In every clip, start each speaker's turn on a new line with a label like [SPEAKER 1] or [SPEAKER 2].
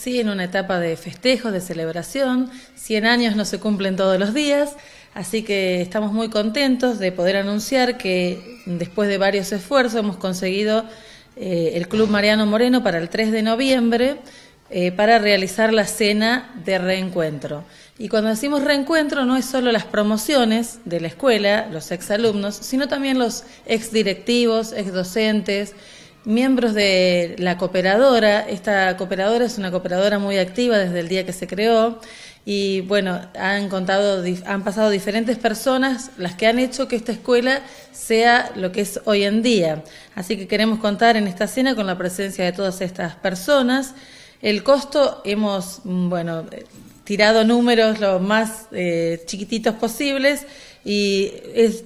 [SPEAKER 1] Sí, en una etapa de festejos, de celebración. 100 años no se cumplen todos los días, así que estamos muy contentos de poder anunciar que después de varios esfuerzos hemos conseguido eh, el Club Mariano Moreno para el 3 de noviembre eh, para realizar la cena de reencuentro. Y cuando decimos reencuentro no es solo las promociones de la escuela, los exalumnos, sino también los ex ex exdocentes, miembros de la cooperadora. Esta cooperadora es una cooperadora muy activa desde el día que se creó y bueno, han contado han pasado diferentes personas las que han hecho que esta escuela sea lo que es hoy en día. Así que queremos contar en esta cena con la presencia de todas estas personas. El costo hemos, mm, bueno, tirado números lo más eh, chiquititos posibles y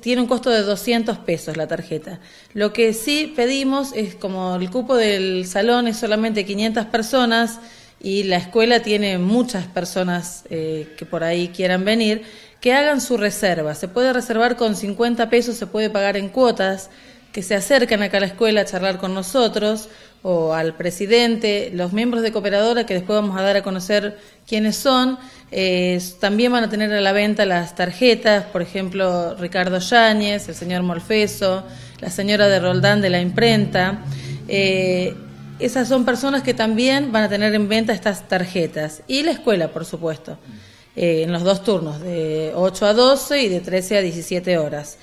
[SPEAKER 1] tiene un costo de 200 pesos la tarjeta. Lo que sí pedimos es como el cupo del salón es solamente 500 personas y la escuela tiene muchas personas eh, que por ahí quieran venir, que hagan su reserva. Se puede reservar con 50 pesos, se puede pagar en cuotas que se acercan acá a la escuela a charlar con nosotros o al presidente, los miembros de Cooperadora, que después vamos a dar a conocer quiénes son. Eh, también van a tener a la venta las tarjetas, por ejemplo, Ricardo Yáñez, el señor Molfeso, la señora de Roldán de la imprenta. Eh, esas son personas que también van a tener en venta estas tarjetas. Y la escuela, por supuesto, eh, en los dos turnos, de 8 a 12 y de 13 a 17 horas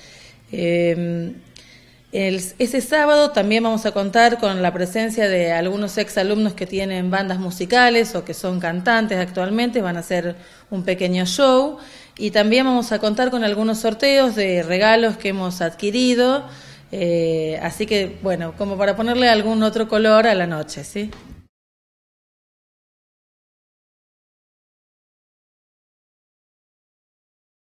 [SPEAKER 1] ese sábado también vamos a contar con la presencia de algunos exalumnos que tienen bandas musicales o que son cantantes actualmente, van a hacer un pequeño show y también vamos a contar con algunos sorteos de regalos que hemos adquirido, eh, así que bueno, como para ponerle algún otro color a la noche, ¿sí?